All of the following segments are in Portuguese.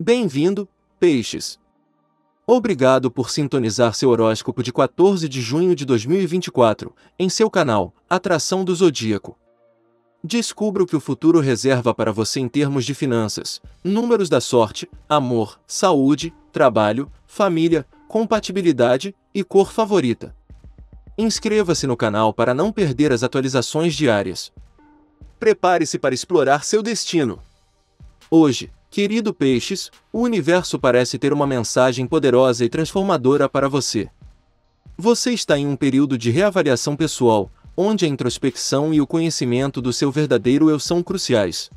Bem-vindo, Peixes! Obrigado por sintonizar seu horóscopo de 14 de junho de 2024 em seu canal Atração do Zodíaco. Descubra o que o futuro reserva para você em termos de finanças, números da sorte, amor, saúde, trabalho, família, compatibilidade e cor favorita. Inscreva-se no canal para não perder as atualizações diárias. Prepare-se para explorar seu destino. Hoje, Querido Peixes, o universo parece ter uma mensagem poderosa e transformadora para você. Você está em um período de reavaliação pessoal, onde a introspecção e o conhecimento do seu verdadeiro eu são cruciais.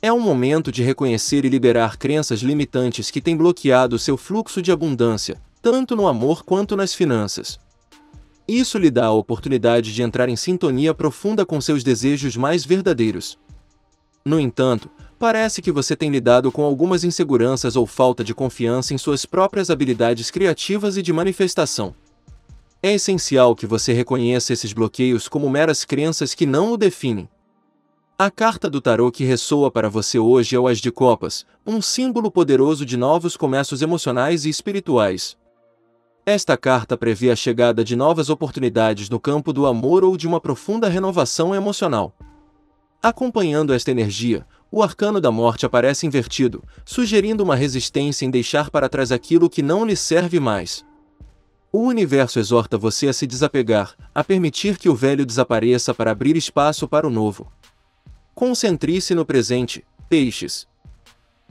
É um momento de reconhecer e liberar crenças limitantes que têm bloqueado seu fluxo de abundância, tanto no amor quanto nas finanças. Isso lhe dá a oportunidade de entrar em sintonia profunda com seus desejos mais verdadeiros. No entanto, Parece que você tem lidado com algumas inseguranças ou falta de confiança em suas próprias habilidades criativas e de manifestação. É essencial que você reconheça esses bloqueios como meras crenças que não o definem. A carta do tarô que ressoa para você hoje é o As de Copas, um símbolo poderoso de novos começos emocionais e espirituais. Esta carta prevê a chegada de novas oportunidades no campo do amor ou de uma profunda renovação emocional. Acompanhando esta energia, o arcano da morte aparece invertido, sugerindo uma resistência em deixar para trás aquilo que não lhe serve mais. O universo exorta você a se desapegar, a permitir que o velho desapareça para abrir espaço para o novo. Concentre-se no presente, peixes.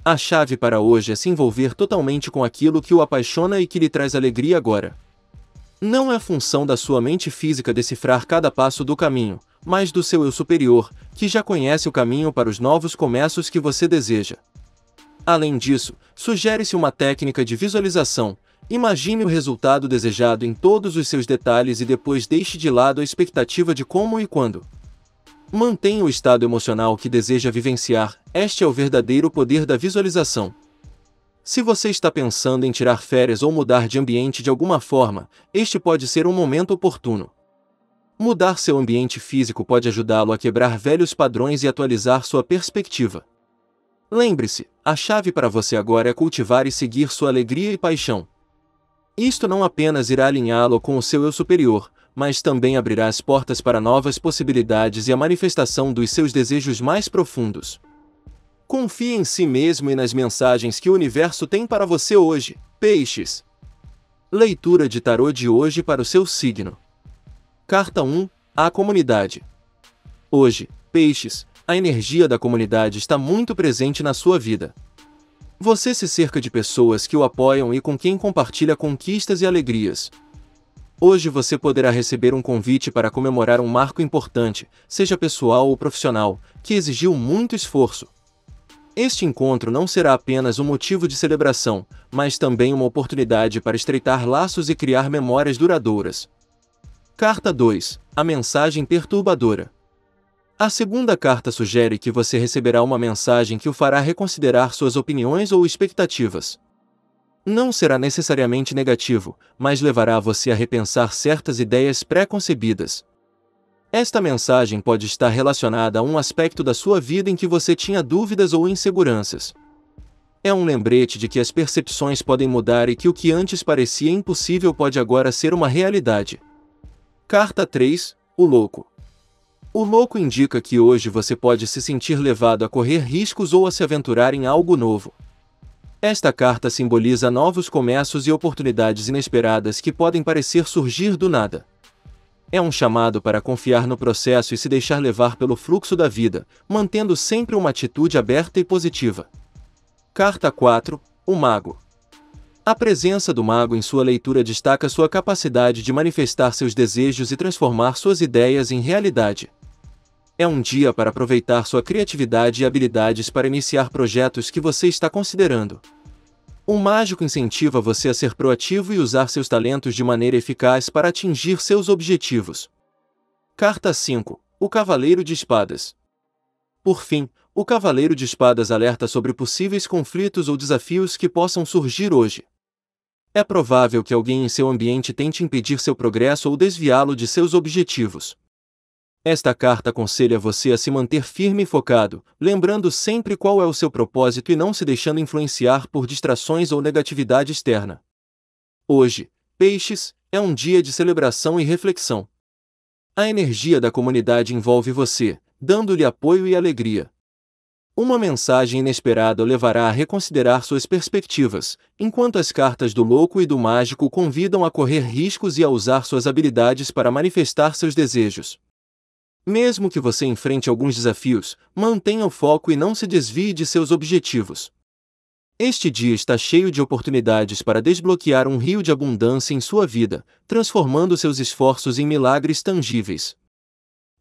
A chave para hoje é se envolver totalmente com aquilo que o apaixona e que lhe traz alegria agora. Não é função da sua mente física decifrar cada passo do caminho, mas do seu eu superior, que já conhece o caminho para os novos começos que você deseja. Além disso, sugere-se uma técnica de visualização. Imagine o resultado desejado em todos os seus detalhes e depois deixe de lado a expectativa de como e quando. Mantenha o estado emocional que deseja vivenciar, este é o verdadeiro poder da visualização. Se você está pensando em tirar férias ou mudar de ambiente de alguma forma, este pode ser um momento oportuno. Mudar seu ambiente físico pode ajudá-lo a quebrar velhos padrões e atualizar sua perspectiva. Lembre-se, a chave para você agora é cultivar e seguir sua alegria e paixão. Isto não apenas irá alinhá-lo com o seu eu superior, mas também abrirá as portas para novas possibilidades e a manifestação dos seus desejos mais profundos. Confie em si mesmo e nas mensagens que o universo tem para você hoje, peixes. Leitura de tarô de hoje para o seu signo. Carta 1 A comunidade. Hoje, peixes, a energia da comunidade está muito presente na sua vida. Você se cerca de pessoas que o apoiam e com quem compartilha conquistas e alegrias. Hoje você poderá receber um convite para comemorar um marco importante, seja pessoal ou profissional, que exigiu muito esforço. Este encontro não será apenas um motivo de celebração, mas também uma oportunidade para estreitar laços e criar memórias duradouras. Carta 2 A mensagem perturbadora. A segunda carta sugere que você receberá uma mensagem que o fará reconsiderar suas opiniões ou expectativas. Não será necessariamente negativo, mas levará você a repensar certas ideias pré-concebidas. Esta mensagem pode estar relacionada a um aspecto da sua vida em que você tinha dúvidas ou inseguranças. É um lembrete de que as percepções podem mudar e que o que antes parecia impossível pode agora ser uma realidade. Carta 3 O Louco O louco indica que hoje você pode se sentir levado a correr riscos ou a se aventurar em algo novo. Esta carta simboliza novos começos e oportunidades inesperadas que podem parecer surgir do nada. É um chamado para confiar no processo e se deixar levar pelo fluxo da vida, mantendo sempre uma atitude aberta e positiva. Carta 4 O Mago a presença do mago em sua leitura destaca sua capacidade de manifestar seus desejos e transformar suas ideias em realidade. É um dia para aproveitar sua criatividade e habilidades para iniciar projetos que você está considerando. Um mágico incentiva você a ser proativo e usar seus talentos de maneira eficaz para atingir seus objetivos. Carta 5 O Cavaleiro de Espadas Por fim, o Cavaleiro de Espadas alerta sobre possíveis conflitos ou desafios que possam surgir hoje é provável que alguém em seu ambiente tente impedir seu progresso ou desviá-lo de seus objetivos. Esta carta aconselha você a se manter firme e focado, lembrando sempre qual é o seu propósito e não se deixando influenciar por distrações ou negatividade externa. Hoje, Peixes, é um dia de celebração e reflexão. A energia da comunidade envolve você, dando-lhe apoio e alegria. Uma mensagem inesperada o levará a reconsiderar suas perspectivas, enquanto as cartas do louco e do mágico convidam a correr riscos e a usar suas habilidades para manifestar seus desejos. Mesmo que você enfrente alguns desafios, mantenha o foco e não se desvie de seus objetivos. Este dia está cheio de oportunidades para desbloquear um rio de abundância em sua vida, transformando seus esforços em milagres tangíveis.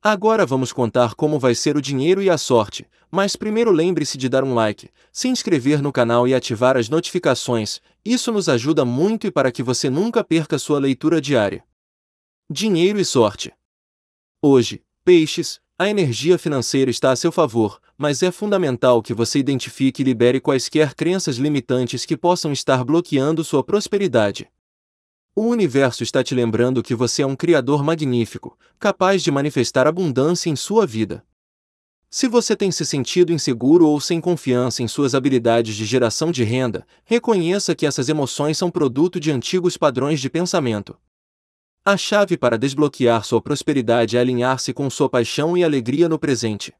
Agora vamos contar como vai ser o dinheiro e a sorte, mas primeiro lembre-se de dar um like, se inscrever no canal e ativar as notificações, isso nos ajuda muito e para que você nunca perca sua leitura diária. Dinheiro e sorte. Hoje, peixes, a energia financeira está a seu favor, mas é fundamental que você identifique e libere quaisquer crenças limitantes que possam estar bloqueando sua prosperidade. O universo está te lembrando que você é um Criador magnífico, capaz de manifestar abundância em sua vida. Se você tem se sentido inseguro ou sem confiança em suas habilidades de geração de renda, reconheça que essas emoções são produto de antigos padrões de pensamento. A chave para desbloquear sua prosperidade é alinhar-se com sua paixão e alegria no presente.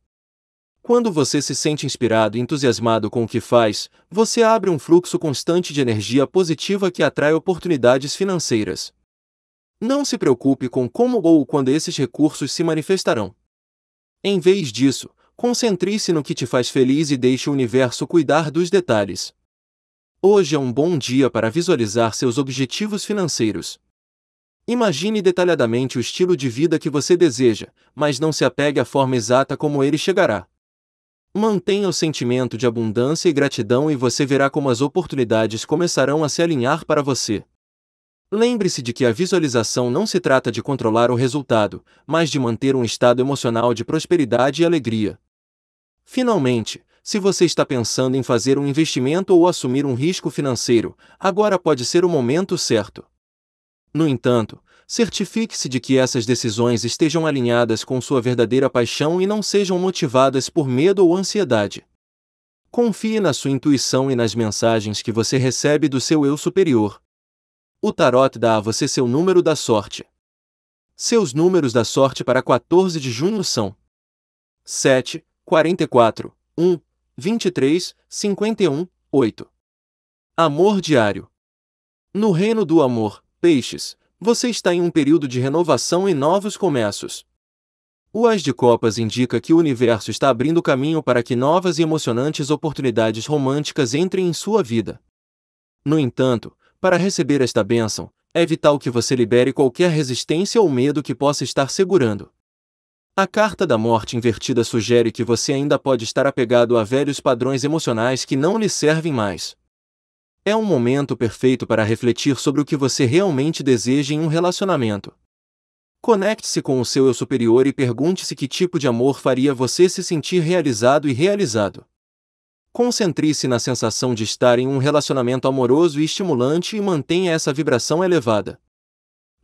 Quando você se sente inspirado e entusiasmado com o que faz, você abre um fluxo constante de energia positiva que atrai oportunidades financeiras. Não se preocupe com como ou quando esses recursos se manifestarão. Em vez disso, concentre-se no que te faz feliz e deixe o universo cuidar dos detalhes. Hoje é um bom dia para visualizar seus objetivos financeiros. Imagine detalhadamente o estilo de vida que você deseja, mas não se apegue à forma exata como ele chegará. Mantenha o sentimento de abundância e gratidão e você verá como as oportunidades começarão a se alinhar para você. Lembre-se de que a visualização não se trata de controlar o resultado, mas de manter um estado emocional de prosperidade e alegria. Finalmente, se você está pensando em fazer um investimento ou assumir um risco financeiro, agora pode ser o momento certo. No entanto, certifique-se de que essas decisões estejam alinhadas com sua verdadeira paixão e não sejam motivadas por medo ou ansiedade. Confie na sua intuição e nas mensagens que você recebe do seu eu superior. O tarot dá a você seu número da sorte. Seus números da sorte para 14 de junho são 7, 44, 1, 23, 51, 8. Amor diário. No reino do amor, peixes, você está em um período de renovação e novos começos. O As de Copas indica que o universo está abrindo caminho para que novas e emocionantes oportunidades românticas entrem em sua vida. No entanto, para receber esta bênção, é vital que você libere qualquer resistência ou medo que possa estar segurando. A carta da morte invertida sugere que você ainda pode estar apegado a velhos padrões emocionais que não lhe servem mais. É um momento perfeito para refletir sobre o que você realmente deseja em um relacionamento. Conecte-se com o seu eu superior e pergunte-se que tipo de amor faria você se sentir realizado e realizado. Concentre-se na sensação de estar em um relacionamento amoroso e estimulante e mantenha essa vibração elevada.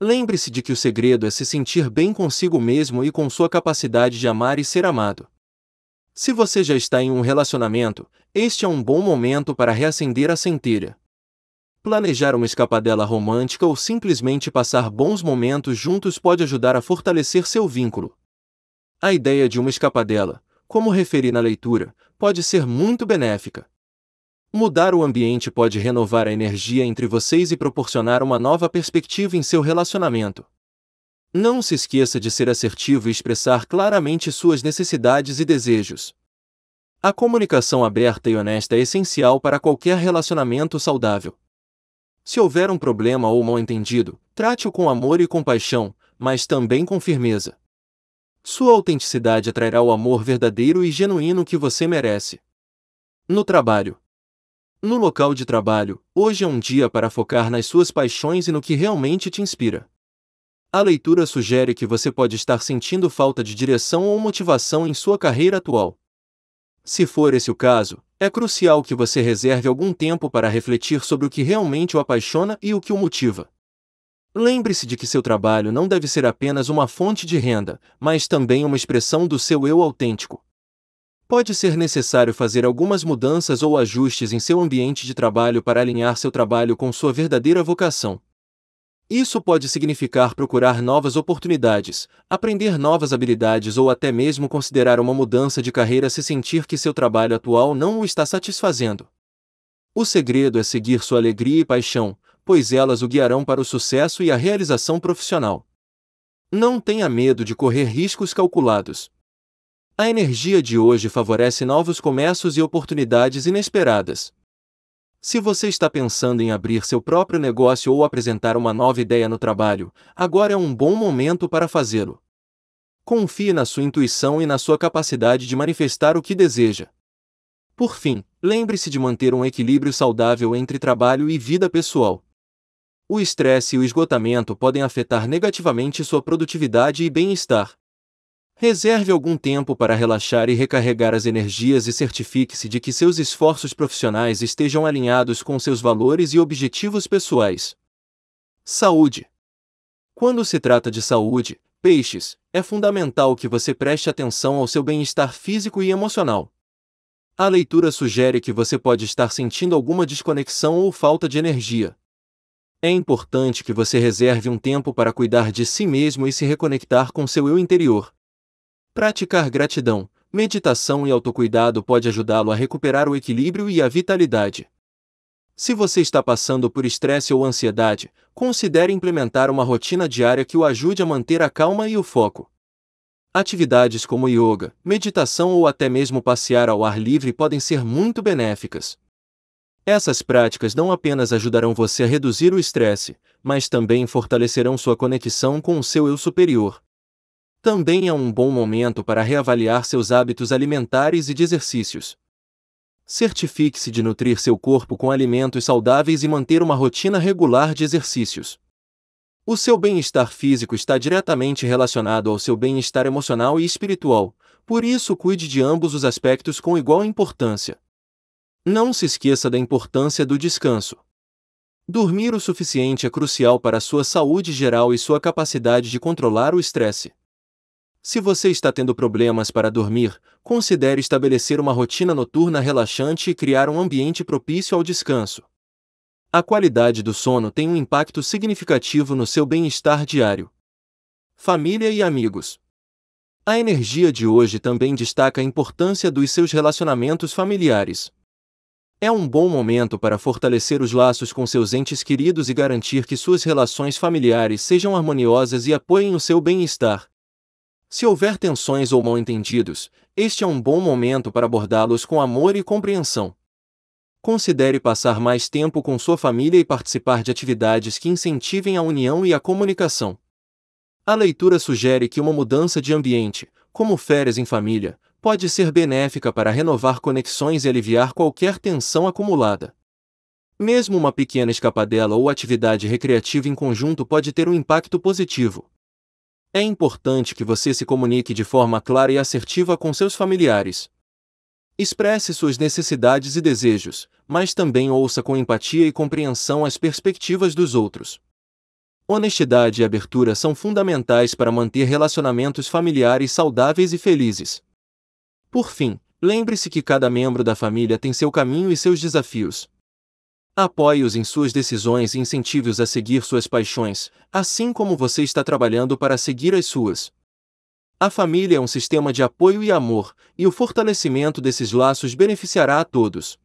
Lembre-se de que o segredo é se sentir bem consigo mesmo e com sua capacidade de amar e ser amado. Se você já está em um relacionamento, este é um bom momento para reacender a centelha. Planejar uma escapadela romântica ou simplesmente passar bons momentos juntos pode ajudar a fortalecer seu vínculo. A ideia de uma escapadela, como referi na leitura, pode ser muito benéfica. Mudar o ambiente pode renovar a energia entre vocês e proporcionar uma nova perspectiva em seu relacionamento. Não se esqueça de ser assertivo e expressar claramente suas necessidades e desejos. A comunicação aberta e honesta é essencial para qualquer relacionamento saudável. Se houver um problema ou mal-entendido, trate-o com amor e compaixão, mas também com firmeza. Sua autenticidade atrairá o amor verdadeiro e genuíno que você merece. No trabalho. No local de trabalho, hoje é um dia para focar nas suas paixões e no que realmente te inspira. A leitura sugere que você pode estar sentindo falta de direção ou motivação em sua carreira atual. Se for esse o caso, é crucial que você reserve algum tempo para refletir sobre o que realmente o apaixona e o que o motiva. Lembre-se de que seu trabalho não deve ser apenas uma fonte de renda, mas também uma expressão do seu eu autêntico. Pode ser necessário fazer algumas mudanças ou ajustes em seu ambiente de trabalho para alinhar seu trabalho com sua verdadeira vocação. Isso pode significar procurar novas oportunidades, aprender novas habilidades ou até mesmo considerar uma mudança de carreira se sentir que seu trabalho atual não o está satisfazendo. O segredo é seguir sua alegria e paixão, pois elas o guiarão para o sucesso e a realização profissional. Não tenha medo de correr riscos calculados. A energia de hoje favorece novos começos e oportunidades inesperadas. Se você está pensando em abrir seu próprio negócio ou apresentar uma nova ideia no trabalho, agora é um bom momento para fazê-lo. Confie na sua intuição e na sua capacidade de manifestar o que deseja. Por fim, lembre-se de manter um equilíbrio saudável entre trabalho e vida pessoal. O estresse e o esgotamento podem afetar negativamente sua produtividade e bem-estar. Reserve algum tempo para relaxar e recarregar as energias e certifique-se de que seus esforços profissionais estejam alinhados com seus valores e objetivos pessoais. Saúde. Quando se trata de saúde, peixes, é fundamental que você preste atenção ao seu bem-estar físico e emocional. A leitura sugere que você pode estar sentindo alguma desconexão ou falta de energia. É importante que você reserve um tempo para cuidar de si mesmo e se reconectar com seu eu interior. Praticar gratidão, meditação e autocuidado pode ajudá-lo a recuperar o equilíbrio e a vitalidade. Se você está passando por estresse ou ansiedade, considere implementar uma rotina diária que o ajude a manter a calma e o foco. Atividades como yoga, meditação ou até mesmo passear ao ar livre podem ser muito benéficas. Essas práticas não apenas ajudarão você a reduzir o estresse, mas também fortalecerão sua conexão com o seu eu superior, também é um bom momento para reavaliar seus hábitos alimentares e de exercícios. Certifique-se de nutrir seu corpo com alimentos saudáveis e manter uma rotina regular de exercícios. O seu bem-estar físico está diretamente relacionado ao seu bem-estar emocional e espiritual, por isso, cuide de ambos os aspectos com igual importância. Não se esqueça da importância do descanso. Dormir o suficiente é crucial para a sua saúde geral e sua capacidade de controlar o estresse. Se você está tendo problemas para dormir, considere estabelecer uma rotina noturna relaxante e criar um ambiente propício ao descanso. A qualidade do sono tem um impacto significativo no seu bem-estar diário. Família e amigos. A energia de hoje também destaca a importância dos seus relacionamentos familiares. É um bom momento para fortalecer os laços com seus entes queridos e garantir que suas relações familiares sejam harmoniosas e apoiem o seu bem-estar se houver tensões ou mal-entendidos, este é um bom momento para abordá-los com amor e compreensão. Considere passar mais tempo com sua família e participar de atividades que incentivem a união e a comunicação. A leitura sugere que uma mudança de ambiente, como férias em família, pode ser benéfica para renovar conexões e aliviar qualquer tensão acumulada. Mesmo uma pequena escapadela ou atividade recreativa em conjunto pode ter um impacto positivo. É importante que você se comunique de forma clara e assertiva com seus familiares. Expresse suas necessidades e desejos, mas também ouça com empatia e compreensão as perspectivas dos outros. Honestidade e abertura são fundamentais para manter relacionamentos familiares saudáveis e felizes. Por fim, lembre-se que cada membro da família tem seu caminho e seus desafios. Apoie-os em suas decisões e incentive-os a seguir suas paixões, assim como você está trabalhando para seguir as suas. A família é um sistema de apoio e amor, e o fortalecimento desses laços beneficiará a todos.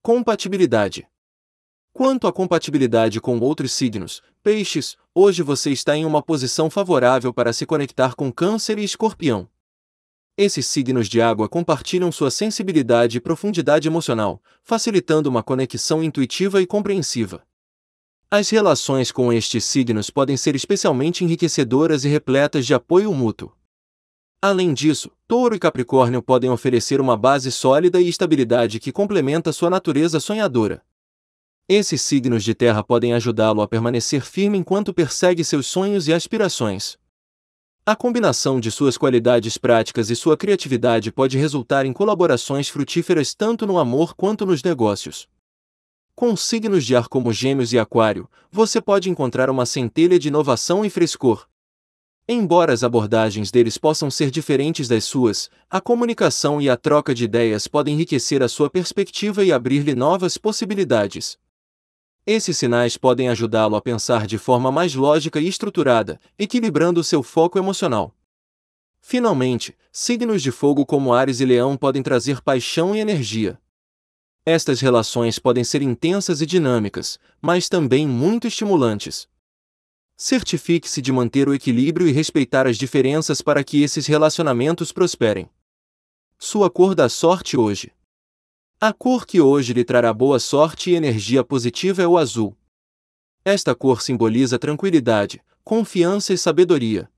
Compatibilidade. Quanto à compatibilidade com outros signos, peixes, hoje você está em uma posição favorável para se conectar com câncer e escorpião. Esses signos de água compartilham sua sensibilidade e profundidade emocional, facilitando uma conexão intuitiva e compreensiva. As relações com estes signos podem ser especialmente enriquecedoras e repletas de apoio mútuo. Além disso, Touro e Capricórnio podem oferecer uma base sólida e estabilidade que complementa sua natureza sonhadora. Esses signos de terra podem ajudá-lo a permanecer firme enquanto persegue seus sonhos e aspirações. A combinação de suas qualidades práticas e sua criatividade pode resultar em colaborações frutíferas tanto no amor quanto nos negócios. Com signos de ar como Gêmeos e Aquário, você pode encontrar uma centelha de inovação e frescor. Embora as abordagens deles possam ser diferentes das suas, a comunicação e a troca de ideias podem enriquecer a sua perspectiva e abrir-lhe novas possibilidades. Esses sinais podem ajudá-lo a pensar de forma mais lógica e estruturada, equilibrando seu foco emocional. Finalmente, signos de fogo como Ares e Leão podem trazer paixão e energia. Estas relações podem ser intensas e dinâmicas, mas também muito estimulantes. Certifique-se de manter o equilíbrio e respeitar as diferenças para que esses relacionamentos prosperem. Sua cor da sorte hoje. A cor que hoje lhe trará boa sorte e energia positiva é o azul. Esta cor simboliza tranquilidade, confiança e sabedoria.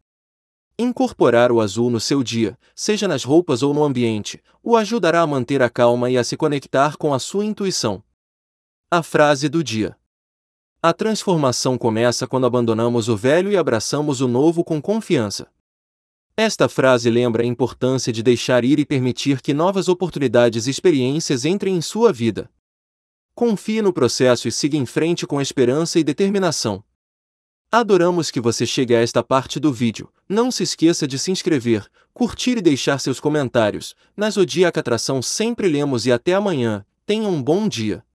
Incorporar o azul no seu dia, seja nas roupas ou no ambiente, o ajudará a manter a calma e a se conectar com a sua intuição. A frase do dia: A transformação começa quando abandonamos o velho e abraçamos o novo com confiança. Esta frase lembra a importância de deixar ir e permitir que novas oportunidades e experiências entrem em sua vida. Confie no processo e siga em frente com esperança e determinação. Adoramos que você chegue a esta parte do vídeo. Não se esqueça de se inscrever, curtir e deixar seus comentários. Na Zodíaca Atração sempre lemos e até amanhã. Tenha um bom dia.